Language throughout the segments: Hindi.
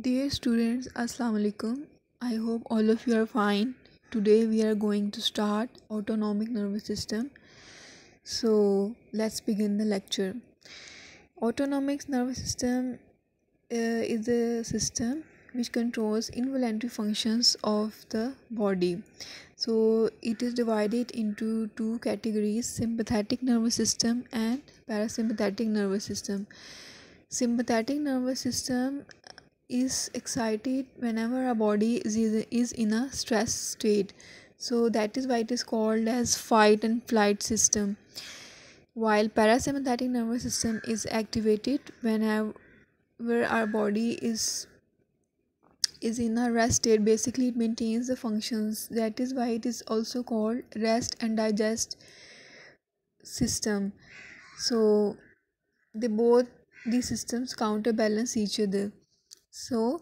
Dear students, Assalamualaikum. alaikum. I hope all of you are fine. Today we are going to start autonomic nervous system. So, let's begin the lecture. Autonomic nervous system uh, is a system which controls involuntary functions of the body. So, it is divided into two categories sympathetic nervous system and parasympathetic nervous system. Sympathetic nervous system is excited whenever our body is, is in a stress state so that is why it is called as fight and flight system while parasympathetic nervous system is activated whenever our body is is in a rest state basically it maintains the functions that is why it is also called rest and digest system so they both these systems counterbalance each other so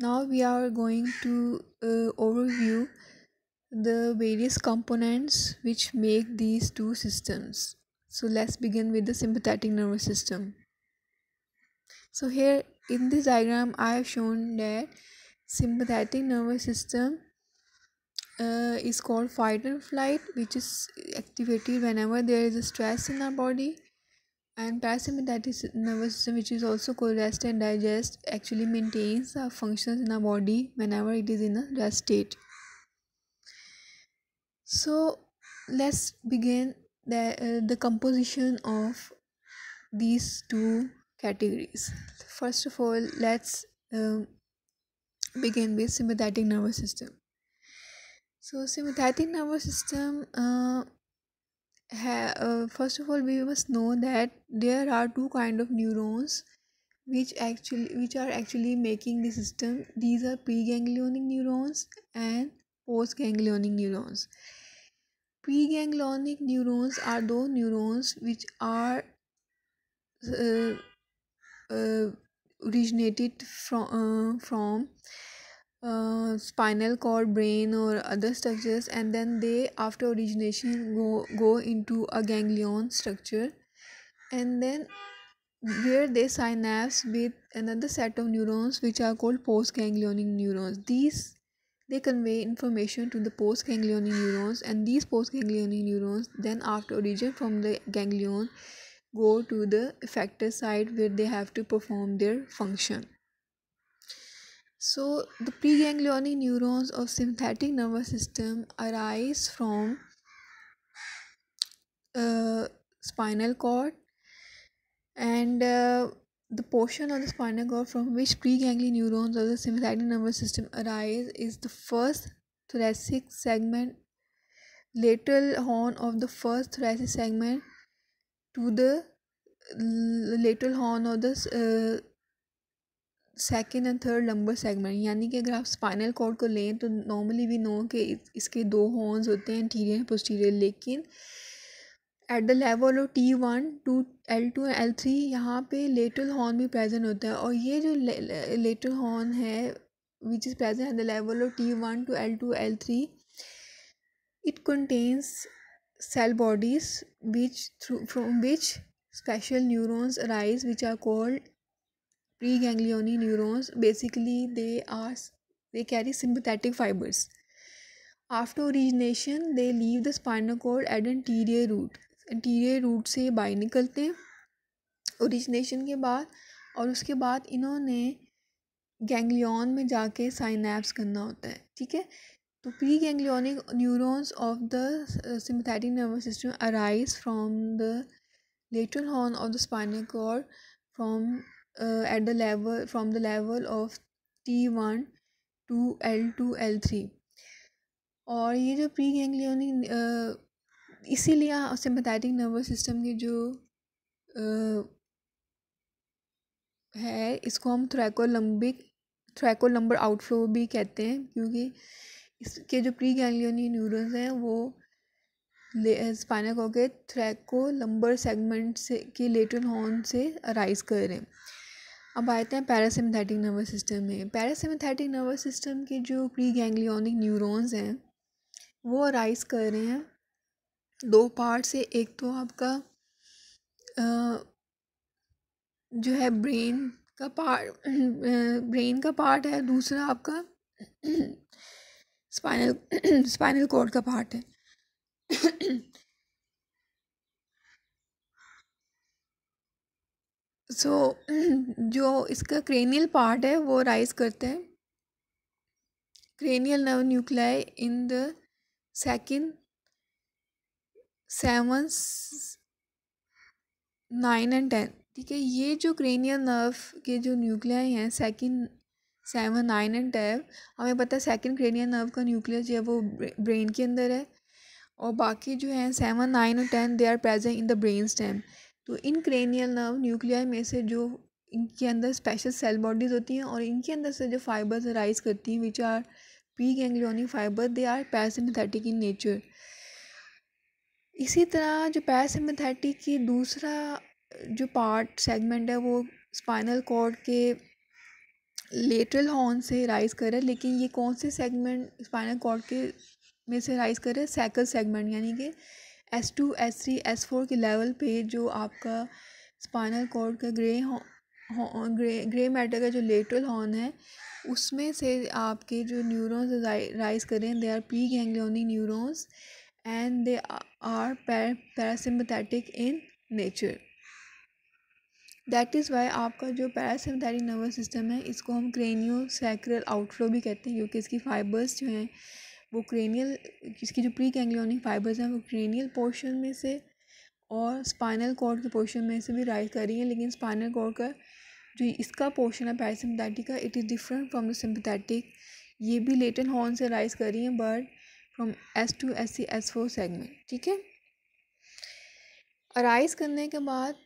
now we are going to uh, overview the various components which make these two systems so let's begin with the sympathetic nervous system so here in this diagram i have shown that sympathetic nervous system uh, is called fight and flight which is activated whenever there is a stress in our body and parasympathetic nervous system, which is also called rest and digest, actually maintains our functions in our body whenever it is in a rest state. So let's begin the, uh, the composition of these two categories. First of all, let's um, begin with sympathetic nervous system. So sympathetic nervous system uh, uh, first of all we must know that there are two kind of neurons which actually which are actually making the system these are preganglionic neurons and postganglionic neurons preganglionic neurons are those neurons which are uh, uh, originated from uh, from uh, spinal cord brain or other structures and then they after origination go go into a ganglion structure and then where they synapse with another set of neurons which are called postganglionic neurons these they convey information to the postganglionic neurons and these postganglionic neurons then after origin from the ganglion go to the effector site where they have to perform their function so the preganglionic neurons of sympathetic nervous system arise from uh, spinal cord and uh, the portion of the spinal cord from which preganglionic neurons of the sympathetic nervous system arise is the first thoracic segment lateral horn of the first thoracic segment to the lateral horn of the uh, second and third lumbar segment यानी कि अगर आप स्पाइनल कॉर्ड को लें तो नॉर्मली भी नो कि इसके दो हॉर्न्स होते हैं इंटीरियर एंड पोस्टीरियर लेकिन at the level of T one two L two and L three यहाँ पे लेटल हॉर्न भी प्रेजेंट होता है और ये जो लेटल हॉर्न है which is present at the level of T one two L two L three it contains cell bodies which through from which special neurons arise which are called pre ganglionic neurons basically they are they carry sympathetic fibres after origination they leave the spinal cord at interior root interior root से बाहर निकलते हैं ओरिजिनेशन के बाद और उसके बाद इन्होंने गैंगलियन में जाके साइनैप्स करना होता है ठीक है तो pre ganglionic neurons of the sympathetic nervous system arise from the lateral horn of the spinal cord from uh, at the level from the level of T1 to L2 L3 और ये जो प्री गैंग्लियनिक uh, इसीलिए सिम्पथैटिक नर्वस सिस्टम की जो आ, uh, है इसको हम थ्रैकोलम्बिक थ्रैकोलम्बर आउटफ्लो भी कहते हैं क्योंकि इसके जो प्री गैंग्लियनी न्यूरॉन्स हैं वो स्पाइनल कॉर्ड के थ्रैको लंबर सेगमेंट से के लेटरल हॉर्न से अराइज कर रहे हैं अब आते हैं पैरासिमथेटिक नर्वस सिस्टम में पैरासिमथेटिक नर्वस सिस्टम के जो प्री गैंग्लियोनिक न्यूरॉन्स हैं वो अराइज कर रहे हैं दो पार्ट से एक तो आपका आ, जो है ब्रेन का पार्ट ब्रेन का पार्ट है दूसरा आपका स्पाइनल स्पाइनल कोड का पार्ट है सो so, जो इसका क्रेनियल पार्ट है वो राइज करते हैं cranial nerve nuclei in the second seven nine and ten ठीक है ये जो क्रेनियल नर्व के जो न्यूक्लिया हैं second seven nine and ten हमें पता है सेकंड क्रेनियल नर्व का न्यूक्लियस जो है वो ब्रेन के अंदर है और बाकी जो है सेवन नाइन और ten they are present in the brain stem तो इन क्रेनियल नर्व न्यूक्लिया में से जो इनके अंदर स्पेशल सेल बॉडीज़ होती हैं और इनके अंदर से जो फाइबर्स राइज करती हैं which are pre ganglionic fibre they are parasympathetic in nature इसी तरह जो पैरासिम्पथेटिक की दूसरा जो पार्ट सेगमेंट है वो स्पाइनल कॉर्ड के लेटरल हॉर्न से राइज कर रहा है लेकिन ये कौन से सेगमेंट स्पाइनल कॉर्ड के में से राइज कर रहा है सैकल सेगमेंट यानी कि S two S three S four के लेवल पे जो आपका स्पाइनल कॉर्ड का ग्रे ग्रे ग्रे मैटर का जो लेटरल हॉर्न है उसमें से आपके जो न्यूरॉन्स राइज करें they are pre ganglionic neurons and they are parasympathetic in nature that is why आपका जो पैरासिम्पथेटिक नर्वस सिस्टम है इसको हम क्रेनियो सैक्रल आउटफ्लो भी कहते हैं क्योंकि इसकी फाइबर्स जो हैं वो क्रेनियल इसकी जो प्री गैंग्लियोनिक फाइबर्स हैं वो क्रेनियल पोर्शन में से और स्पाइनल कॉर्ड के पोर्शन में से भी राइज कर रही हैं लेकिन स्पाइनल कॉर्ड का जो इसका पोर्शन है पैरासिम्पथेटिक का it is different from the sympathetic ये भी लेटन हॉर्न से राइज कर रही हैं but from S two S C S four segment ठीक है अराइज करने के बाद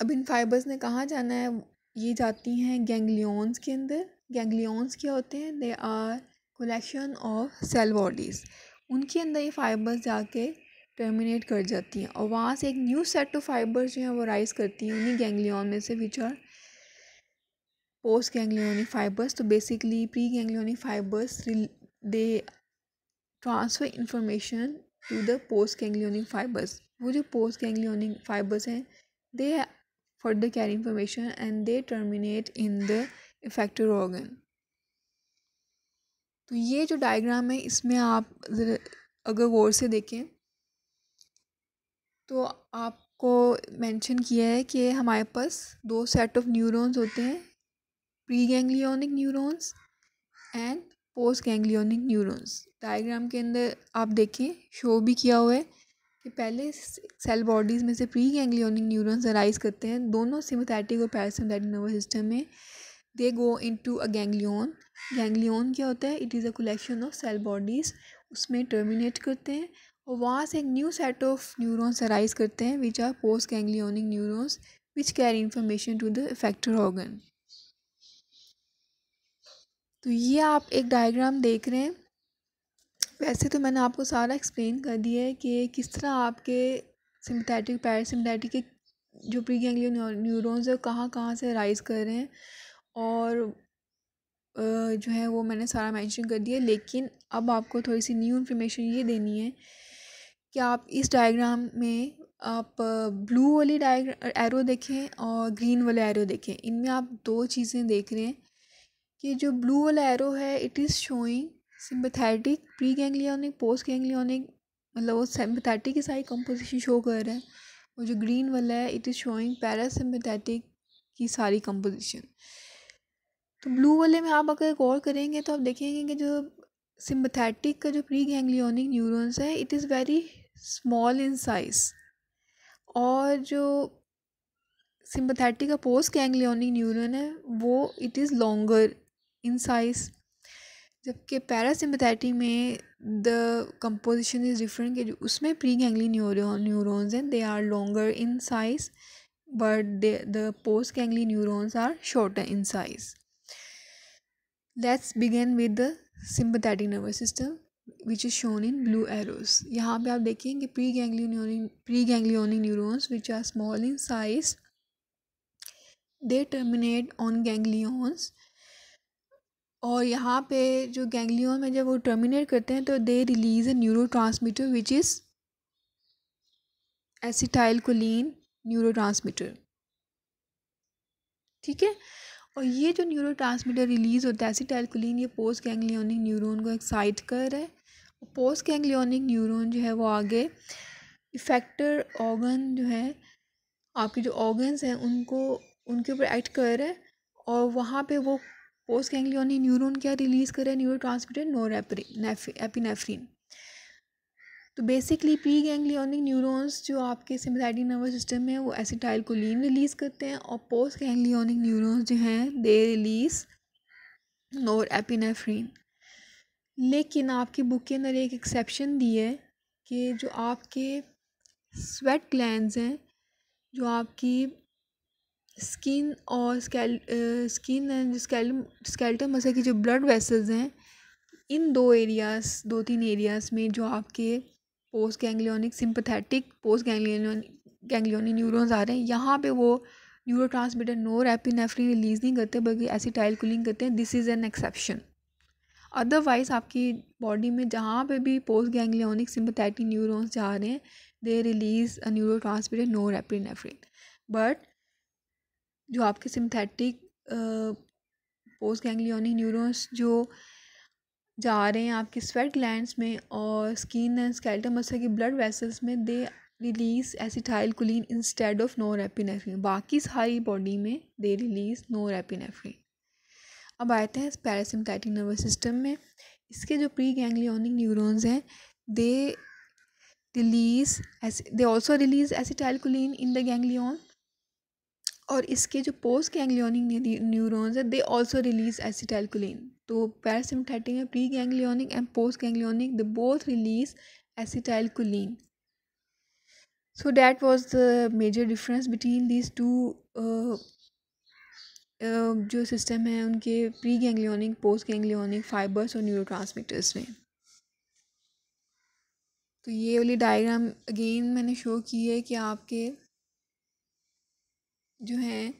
अब इन फाइबर्स ने कहाँ जाना है ये जाती हैं गैंग्लियॉन्स के अंदर गैंग्लियॉन्स क्या होते हैं they are collection of cell bodies उनके अंदर ये फाइबर्स जाके टर्मिनेट कर जाती हैं और वहाँ से एक न्यू सेट ऑफ फाइबर्स जो हैं वो राइज करती हैं उन्हीं गैंग्लियन में से which are post ganglionic fibres तो basically pre ganglionic fibres they transfer information to the post ganglionic fibres वो जो पोस्ट गेंगलियनिक फाइबर्स हैं they further carry information and they terminate in the effective organ तो ये जो डायग्राम है इसमें आप अगर गौर से देखें तो आपको मेंशन किया है कि हमारे पास दो सेट ऑफ न्यूरॉन्स होते हैं pre ganglionic neurons and post ganglionic neurons diagram के अंदर आप देखें शो भी किया हुआ है कि पहले सेल बॉडीज़ में से प्री गैंग्लियोनिक न्यूरॉन्स अराइज करते हैं दोनों सिमथेटिक और पैरासिमथेटिक नर्वस सिस्टम में दे गो इन टू अ गेंगलियन गैंगलियन क्या होता है it is a collection of cell bodies उसमें टर्मिनेट करते हैं और वहाँ से एक new set of neurons arise करते हैं which are post ganglionic neurons which carry information to the effector organ तो ये आप एक डायग्राम देख रहे हैं वैसे तो मैंने आपको सारा एक्सप्लेन कर दिया है कि किस तरह आपके सिम्पथेटिक पैरासिम्थेटिक के जो प्री गैंगलियो न्यूरॉन्स है कहाँ कहाँ से राइज कर रहे हैं और जो है वो मैंने सारा मेंशन कर दिया लेकिन अब आपको थोड़ी सी न्यू इन्फॉर्मेशन ये देनी है कि आप इस डायग्राम में आप ब्लू वाली एरो देखें और ग्रीन वाले एरो देखें इनमें आप दो चीज़ें देख रहे हैं कि जो ब्लू वाला एरो है it is showing sympathetic pre ganglionic post ganglionic मतलब वो सिम्पथैटिक की सारी कंपोजिशन शो कर रहा है और जो ग्रीन वाला है इट इज़ शोइंग पैरासिम्पथैटिक की सारी कंपोजिशन तो ब्लू वाले में आप अगर गौर करेंगे तो आप देखेंगे कि जो सिम्पथैटिक का जो प्री गैंग्लियोनिक न्यूरोस है it is very small in size और जो सिम्पथैटिक का पोस्ट गैंग्लियोनिक न्यूरोन है वो it is longer in size जबकि पैरासिम्पथैटिक में द कम्पोजिशन इज़ डिफरेंट कि उसमें प्री गैंगली न्यूरोन्स हैं they are longer in size but the post ganglionic neurons are shorter in size let's begin with the sympathetic nervous system which is shown in blue arrows यहाँ पे आप देखेंगे pre ganglionic pre ganglionic neurons which are small in size they terminate on ganglions और यहाँ पे जो गैंग्लियन में जब वो टर्मिनेट करते हैं तो they release a neurotransmitter which is acetylcholine neurotransmitter ठीक है और ये जो न्यूरो रिलीज़ होता है एसिटाइलकुलिन ये पोस्ट गैंग्लियोनिक न्यूरोन को एक्साइट कर रहा है पोस्ट गैंग्लियोनिक न्यूरोन जो है वो आगे इफेक्टर ऑर्गन जो है आपके जो ऑर्गन्स हैं उनको उनके ऊपर एक्ट कर रहा है और वहाँ पे वो पोस्ट गैंग्लियोनिक न्यूरॉन क्या रिलीज़ कर रहा है न्यूरो ट्रांसमीटर नोर एपिनेफ्रीन तो बेसिकली प्री गैंग्लियोनिक न्यूरॉन्स जो आपके सिम्पथेटिक नर्वस सिस्टम है वो एसिटाइल कोलिन रिलीज़ करते हैं और पोस्ट गैंग्लियोनिक न्यूरॉन्स जो हैं दे रिलीज़ और एपिनेफ्रीन लेकिन आपकी बुक के अंदर एक एक्सेप्शन दी है कि जो आपके स्वेट ग्लैंड हैं जो आपकी स्किन और scale skin and scale skeletal muscle की जो ब्लड वेसल्स हैं इन दो एरियाज़ दो तीन एरियाज़ में जो आपके post ganglionic sympathetic post ganglionic ganglionic neurons आ रहे हैं यहाँ पे वो neurotransmitter norepinephrine release नहीं करते बल्कि एसिटाइल कुलिंग करते हैं this is an exception otherwise आपकी बॉडी में जहाँ पे भी पोस्ट गैंग्लियोनिक सिंपथेटिक न्यूरोन्स जा रहे हैं they release a neurotransmitter norepinephrine but जो आपके सिंथेटिक पोस्ट गैंग्लियोनिक न्यूरोन्स जो जा रहे हैं आपकी स्वेट ग्लैंड्स में और स्किन एंड स्केल्टन मसल की ब्लड वेसल्स में they release acetylcholine instead of norepinephrine बाकी सारी बॉडी में दे रिलीज नो रेपिनेफ्रिन अब आते हैं पैरासिमथैटिक नर्वस सिस्टम में इसके जो प्री गैंग्लियोनिक न्यूरोन्स हैं they release they also release acetylcholine in the ganglion और इसके जो पोस्ट गैंगलियोनिक न्यूरोन्स है दे ऑल्सो रिलीज एसिटाइलकोलिन तो पैरासिम्थेटिक है pre ganglionic and post ganglionic they both release acetylcholine so that was the major difference between these two जो सिस्टम है उनके pre ganglionic post ganglionic fibres और न्यूरो ट्रांसमीटर्स में तो ये वाली डायग्राम अगेन मैंने शो की है कि आपके जो हैं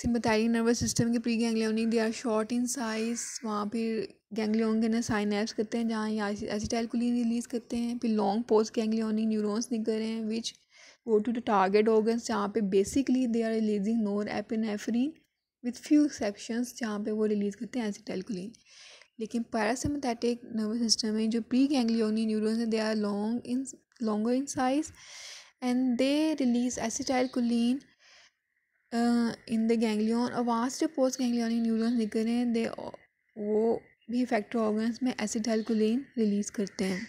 सिम्पथैटिक नर्वस सिस्टम के pre ganglionic they are short in size वहाँ फिर गैंग्लियोन के ना साइनेप्स करते हैं जहाँ ये एसिटाइलकुलिन रिलीज करते हैं फिर लॉन्ग पोस्ट गैंग्लियोनिक न्यूरोस निकल रहे हैं which go to the target organs जहाँ पे basically they are releasing norepinephrine with few exceptions जहाँ पे वो रिलीज़ करते हैं एसिटाइलकुलिन लेकिन पैरासिमथैटिक नर्वस सिस्टम में जो प्री गैंग्लियोनी न्यूरॉन्स हैं they are long in longer in size and they release acetylcholine in the ganglion और वहाँ से जो पोस्ट गैंगलियन न्यूरॉन्स निकल रहे हैं दे वो भी फैक्टर ऑर्गन्स में एसिटाइलकोलिन रिलीज़ करते हैं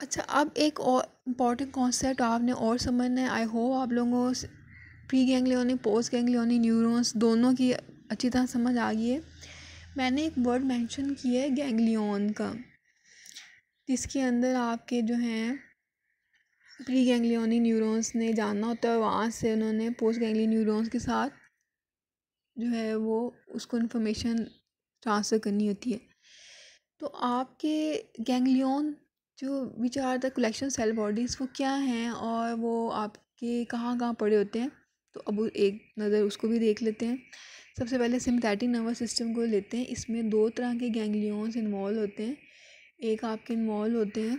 अच्छा अब एक और इम्पॉर्टेंट कॉन्सेप्ट आपने और समझना है आई होप आप लोगों को pre ganglionic post ganglionic neurons दोनों की अच्छी तरह समझ आ गई है मैंने एक वर्ड मेंशन किया है गैंगलियन का जिसके अंदर आपके जो हैं प्री गैंग्लियोनी न्यूरॉन्स ने जानना होता है वहाँ से उन्होंने पोस्ट गैंग्लियन न्यूरॉन्स के साथ जो है वो उसको इन्फॉर्मेशन ट्रांसफ़र करनी होती है तो आपके गैंग्लियन जो which are the collection cell bodies वो क्या हैं और वो आपके कहाँ कहाँ पड़े होते हैं तो अब एक नज़र उसको भी देख लेते हैं सबसे पहले सिम्पथेटिक नर्वस सिस्टम को लेते हैं इसमें दो तरह के गैंग्लियंस इन्वॉल्व होते हैं एक आपके इन्वॉल्व होते हैं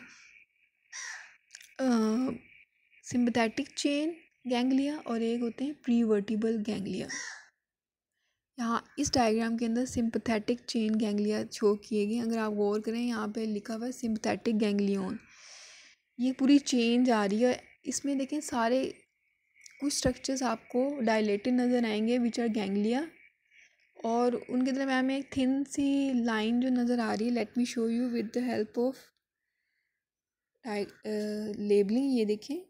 सिंपथेटिक चेन गैंगलिया और एक होते हैं प्रीवर्टिबल गैंगलिया यहाँ इस डायग्राम के अंदर सिंपथेटिक चेन गैंगलिया शो किए गए अगर आप गौर करें यहाँ पे लिखा हुआ है सिंपथेटिक गैंगलियन ये पूरी चेन जा रही है इसमें देखें सारे कुछ स्ट्रक्चर्स आपको डायलेटेड नज़र आएंगे विच आर गैंगलिया और उनके दरम्यान में एक थिन सी लाइन जो नज़र आ रही है let me show you with the help of labelling ये देखिए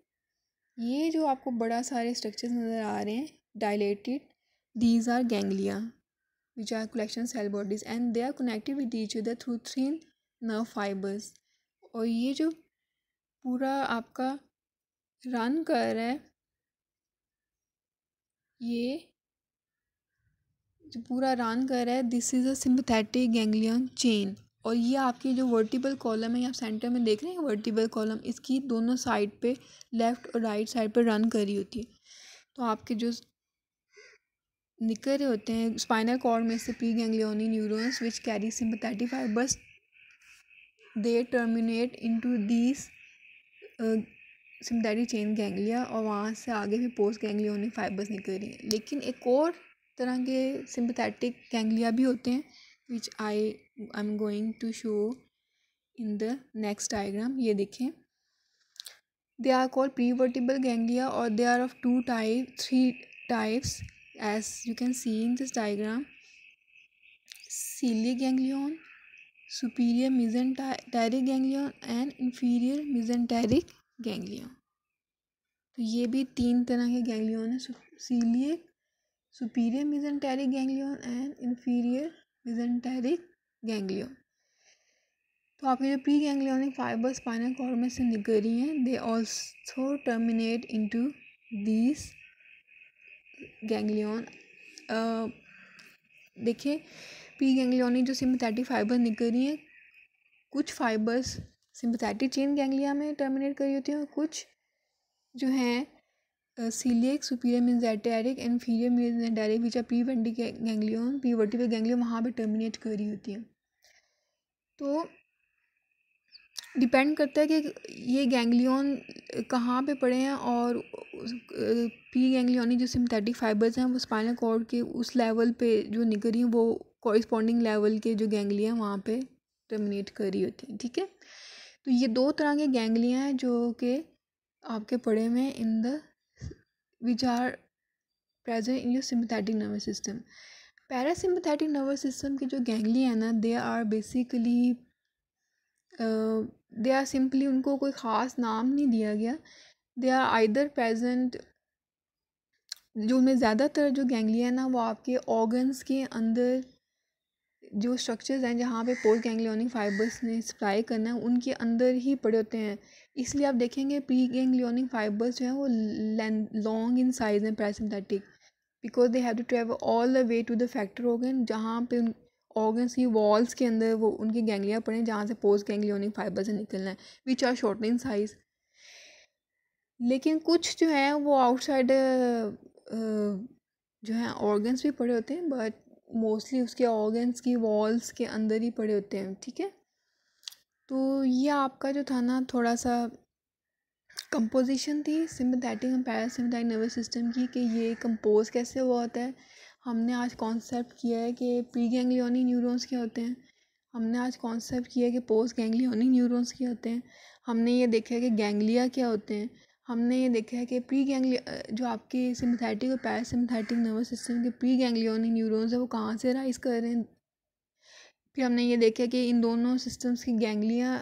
ये जो आपको बड़ा सारे स्ट्रक्चर्स नज़र आ रहे हैं dilated these are ganglia which are collection cell bodies and they are connected with each other through thin nerve fibres और ये जो पूरा आपका रन कर रहा है ये जो पूरा रन कर रहा है this is a sympathetic ganglion chain और ये आपकी जो वर्टिबल कॉलम है आप सेंटर में देख रहे हैं वर्टिबल कॉलम इसकी दोनों साइड पे लेफ़्ट और राइट साइड पे रन करी होती है तो आपके जो निकल रहे होते हैं स्पाइनल कॉर्ड में से pre ganglionic neurons which carry sympathetic fibres they terminate into these sympathetic chain ganglia और वहाँ से आगे भी पोस्ट गैंग्लियोनिक फाइबर्स निकल रही हैं लेकिन एक और तरह के सिंपथेटिक गैंग्लिया भी होते हैं which I I am going to show in the next diagram ये देखें they are called vertebral ganglia और they are of two type three types as you can see in this diagram celiac ganglion superior mesenteric ganglion and inferior mesenteric ganglion तो ये भी तीन तरह के गेंगलियन है celiac superior mesenteric ganglion and inferior mesenteric ganglion तो आपके जो pre ganglionic fibre spinal cord में से निकल रही हैं they also terminate to these ganglion देखिए प्री गैंग्लियोनिक जो सिम्पथैटिक फाइबर निकल रही हैं कुछ फाइबर्स सिम्पथैटिक चेन गैंग्लिया में टर्मिनेट करी होती हैं और कुछ जो हैं Uh, superior superior enteric inferior mesenteric arteric which are preventive P pre vertebral ganglion वहाँ पर टर्मिनेट कर रही होती है तो डिपेंड करता है कि ये गैंग्लियन कहाँ पे पड़े हैं और पी गैंग्लियन uh, जो सिंथेटिक फाइबर्स हैं वो स्पाइनल कॉर्ड के उस लेवल पे जो निकल रही हैं वो कॉरिस्पॉन्डिंग लेवल के जो गैंग्लिया हैं वहाँ पे टर्मिनेट कर रही होती हैं ठीक है तो ये दो तरह के गैंग्लिया हैं जो कि आपके पड़े हुए हैं in the which are present in your sympathetic nervous system parasympathetic nervous system के जो गैंगली है ना they are basically they are simply उनको कोई ख़ास नाम नहीं दिया गया दे आर आइदर प्रेजेंट जो उनमें ज़्यादातर जो गैंगली है ना वो आपके ऑर्गन्स के अंदर जो स्ट्रक्चर्स हैं जहाँ पे पोस्ट गैंग्लियोनिक फाइबर्स ने सप्लाई करना है उनके अंदर ही पड़े होते हैं इसलिए आप देखेंगे प्री गैंग्लियोनिक फाइबर्स जो हैं वो लॉन्ग इन साइज हैं parasympathetic because they have to travel all the way to the effector organ जहाँ पे उन ऑर्गन्स की वॉल्स के अंदर वो उनके गैंगलिया पड़े जहाँ से पोस्ट गैंग्लियोनिक फाइबर से निकलना है which are short in size लेकिन कुछ जो है वो आउटसाइड जो है ऑर्गन्स भी पड़े होते हैं बट मोस्टली उसके ऑर्गन्स की वॉल्स के अंदर ही पड़े होते हैं ठीक है तो ये आपका जो था ना थोड़ा सा कंपोजिशन थी sympathetic and parasympathetic nervous system की कि ये कंपोज कैसे हुआ होता है हमने आज कॉन्सेप्ट किया है कि प्री गैंग्लियोनी न्यूरॉन्स के होते हैं हमने आज कॉन्सेप्ट किया है कि पोस्ट गैंग्लियोनी न्यूरॉन्स के होते हैं हमने ये देखा है कि गैंग्लिया क्या होते हैं हमने ये देखा है कि प्री गैंग्लियन जो आपके सिम्पथेटिक और पैरासिम्पथेटिक नर्वस सिस्टम के प्री गैंग्लियोनिक न्यूरोन्स है वो कहाँ से राइज कर रहे हैं फिर हमने ये देखा है कि इन दोनों सिस्टम्स की गैंगलियाँ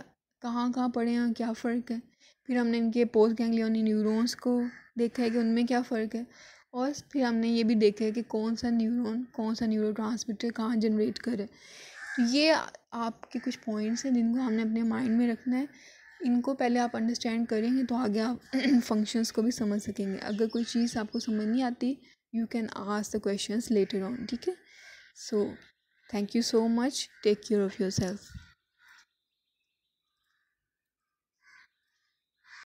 कहाँ कहाँ पड़े हैं क्या फ़र्क है फिर हमने इनके पोस्ट गैंग्लियोनिक न्यूरोन्स को देखा है कि उनमें क्या फ़र्क है और फिर हमने ये भी देखा है कि कौन सा न्यूरोन कौन सा न्यूरो ट्रांसमीटर कहाँ जनरेट करे तो ये आपके कुछ पॉइंट्स हैं जिनको हमने अपने माइंड में रखना है इनको पहले आप अंडरस्टैंड करेंगे तो आगे आप फंक्शंस को भी समझ सकेंगे अगर कोई चीज़ आपको समझ नहीं आती you can ask the questions later on ठीक है so thank you so much take care of your self